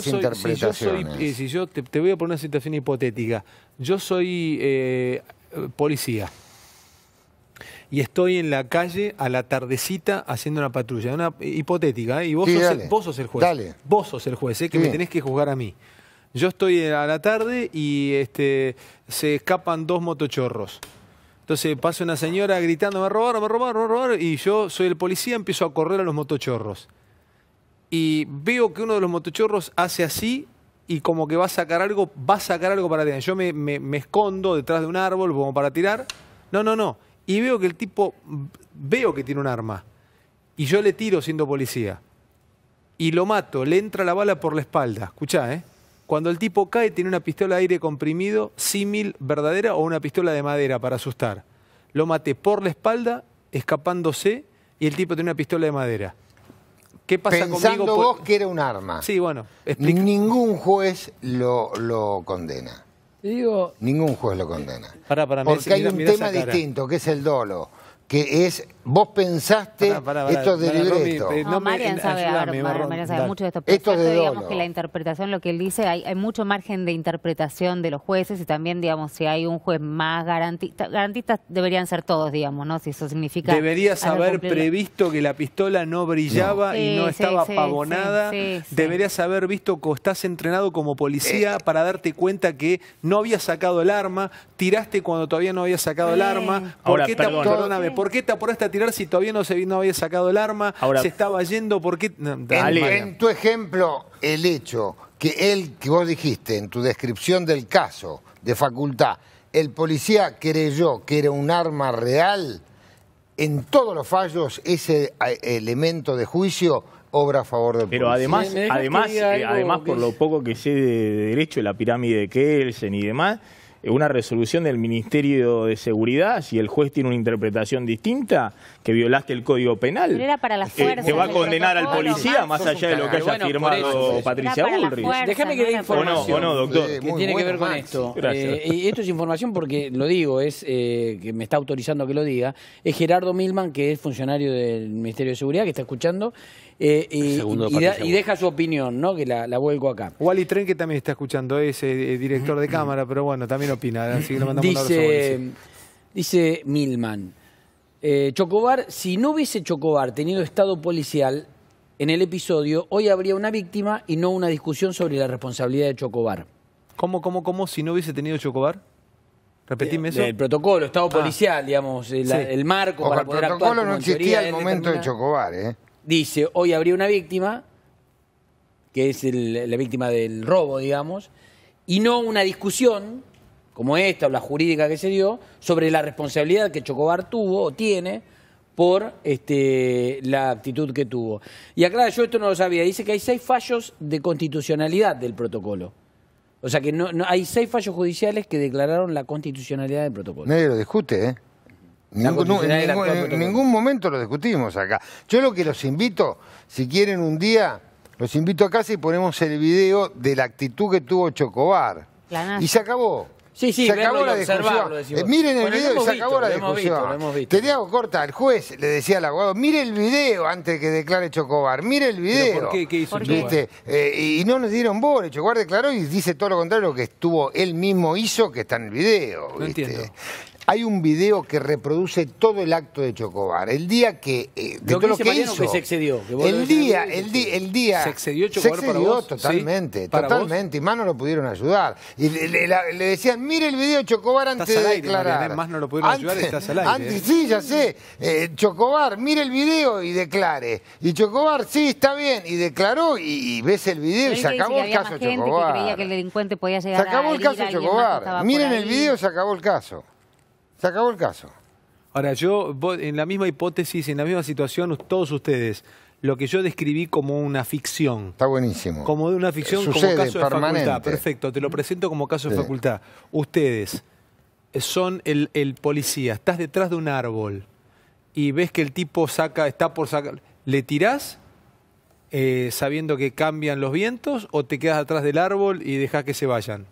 Si yo, eh, te, voy a poner una situación hipotética. Yo soy eh, policía y estoy en la calle a la tardecita haciendo una patrulla, una eh, hipotética, y vos, sos el, juez. Vos sos el juez, que me tenés que juzgar a mí. Yo estoy a la tarde y este, se escapan dos motochorros. Entonces pasa una señora gritando, me robaron, me robaron, me robaron, y yo soy el policía, empiezo a correr a los motochorros y veo que uno de los motochorros hace así y como que va a sacar algo, va a sacar algo para tirar. Yo me, escondo detrás de un árbol como para tirar. No, no, no. Y veo que el tipo, veo que tiene un arma. Y yo le tiro siendo policía. Y lo mato, le entra la bala por la espalda. Escuchá, ¿eh? Cuando el tipo cae, tiene una pistola de aire comprimido, símil verdadera o una pistola de madera para asustar. Lo maté por la espalda, escapándose, y el tipo tiene una pistola de madera. ¿Qué pasa Pensando vos que era un arma. Sí, bueno. Ningún juez lo, lo condena. Digo, Ningún juez lo condena. Para, para, Porque hay un tema distinto, que es el dolo, que es Vos pensaste esto de No, Marian sabe, mucho de esto. digamos que la interpretación, lo que él dice, hay, mucho margen de interpretación de los jueces y también, digamos, si hay un juez más garantista, garantistas deberían ser todos, digamos, ¿no? Si eso significa... Deberías haber previsto que la pistola no brillaba y no estaba apagonada Deberías haber visto que estás entrenado como policía eh. para darte cuenta que no había sacado el arma, tiraste cuando todavía no había sacado el arma. ¿Por qué te, perdóname, ¿por qué te apuraste a si todavía no, se, había sacado el arma? Ahora, ¿Se estaba yendo? porque qué? en, tu ejemplo, el hecho que él, que vos dijiste en tu descripción del caso de facultad, el policía creyó que era un arma real, en todos los fallos ese eh, elemento de juicio obra a favor del Pero policía. además, además, además por lo poco que sé de derecho, la pirámide de Kelsen y demás, eh, una resolución del Ministerio de Seguridad, si el juez tiene una interpretación distinta, que violaste el Código Penal, Pero para eh, te va a condenar al policía más, allá de lo que haya firmado Patricia Bullrich. Déjame que dé información. O no, doctor. tiene que ver con esto. Eh, y esto es información porque, lo digo, es que me está autorizando que lo diga, es Gerardo Milman, que es funcionario del Ministerio de Seguridad, que está escuchando, eh, y, y, deja su opinión, ¿no? Que la, la vuelco acá. Wally Tren, que también está escuchando, es director de cámara, pero bueno, también dice, Dice Milman, eh, Chocobar, si no hubiese Chocobar tenido estado policial en el episodio, hoy habría una víctima y no una discusión sobre la responsabilidad de Chocobar. ¿Cómo, cómo, cómo si no hubiese tenido Chocobar? Repetime eh, eso. El protocolo, estado ah. policial, digamos, el, marco para poder El protocolo no existía al momento de Chocobar, ¿eh? Dice, hoy habría una víctima, que es la víctima del robo, digamos, y no una discusión como esta o la jurídica que se dio, sobre la responsabilidad que Chocobar tuvo o tiene por este, la actitud que tuvo. Y aclara, yo esto no lo sabía, dice que hay seis fallos de constitucionalidad del protocolo. O sea que no, hay seis fallos judiciales que declararon la constitucionalidad del protocolo. Nadie lo discute, ¿eh? Ningún, en, eh, ningún, momento lo discutimos acá. Yo lo que los invito, si quieren un día, los invito a casa y ponemos el video de la actitud que tuvo Chocobar. Y se acabó. Sí, sí, se eh, acabó la discusión. miren el video y se acabó la discusión. Visto, corta, el juez le decía al abogado, mire el video antes que declare Chocobar, mire el video. ¿Por qué? ¿Qué hizo eh, y no nos dieron bola. Chocobar declaró y dice todo lo contrario que estuvo él mismo hizo que está en el video. entiendo. Hay un video que reproduce todo el acto de Chocobar. El día que... Eh, de lo que, que se excedió. el, día, el, día el, día... Se excedió Chocobar se excedió totalmente, totalmente. Y más no lo pudieron ayudar. Y le, decían, mire el video de Chocobar antes de declarar. más no lo pudieron ayudar, estás al aire. Antes, eh. sí, ya sé. Eh, Chocobar, mire el video y declare. Y Chocobar, sí, está bien. Y declaró y, ves el video y se acabó el caso Chocobar. se acabó el caso Chocobar. Miren el video, se acabó el caso. Se acabó el caso. Ahora, yo, en la misma hipótesis, en la misma situación, todos ustedes, lo que yo describí como una ficción. Está buenísimo. Como de una ficción, como caso de facultad. Perfecto, te lo presento como caso de facultad. Ustedes son el, policía, estás detrás de un árbol y ves que el tipo saca, está por sacar. ¿Le tirás eh, sabiendo que cambian los vientos o te quedas atrás del árbol y dejas que se vayan?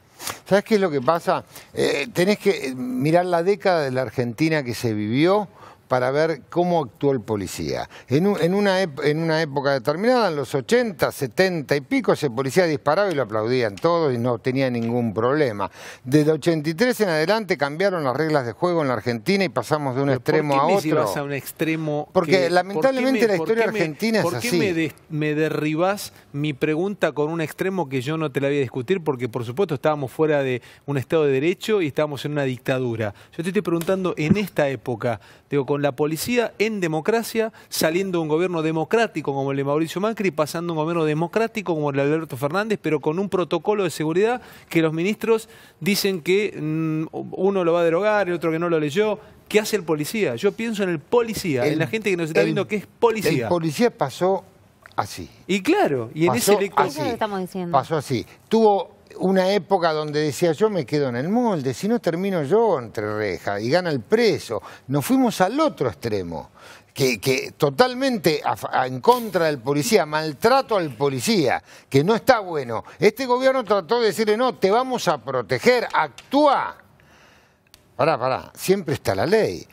¿Sabes qué es lo que pasa? Eh, tenés que eh, mirar la década de la Argentina que se vivió para ver cómo actuó el policía. En, una, en una época determinada, en los 80, 70 y pico, ese policía disparaba y lo aplaudían todos y no tenía ningún problema. Desde 83 en adelante cambiaron las reglas de juego en la Argentina y pasamos de un extremo a otro. a un extremo Porque lamentablemente la historia argentina es así. ¿Por qué me, derribás mi pregunta con un extremo que yo no te la voy a discutir? Porque por supuesto estábamos fuera de un Estado de Derecho y estábamos en una dictadura. Yo te estoy preguntando en esta época, digo, con con la policía en democracia, saliendo de un gobierno democrático como el de Mauricio Macri, pasando a un gobierno democrático como el de Alberto Fernández, pero con un protocolo de seguridad que los ministros dicen que mm, uno lo va a derogar, el otro que no lo leyó. ¿Qué hace el policía? Yo pienso en el policía, en la gente que nos está viendo que es policía. El policía pasó así. Y claro, y en ese estamos diciendo. Pasó así. Tuvo una época donde decía yo me quedo en el molde, si no termino yo entre rejas y gana el preso. Nos fuimos al otro extremo, que, que totalmente en contra del policía, maltrato al policía, que no está bueno. Este gobierno trató de decirle, no, te vamos a proteger, actúa. Pará, pará, siempre está la ley.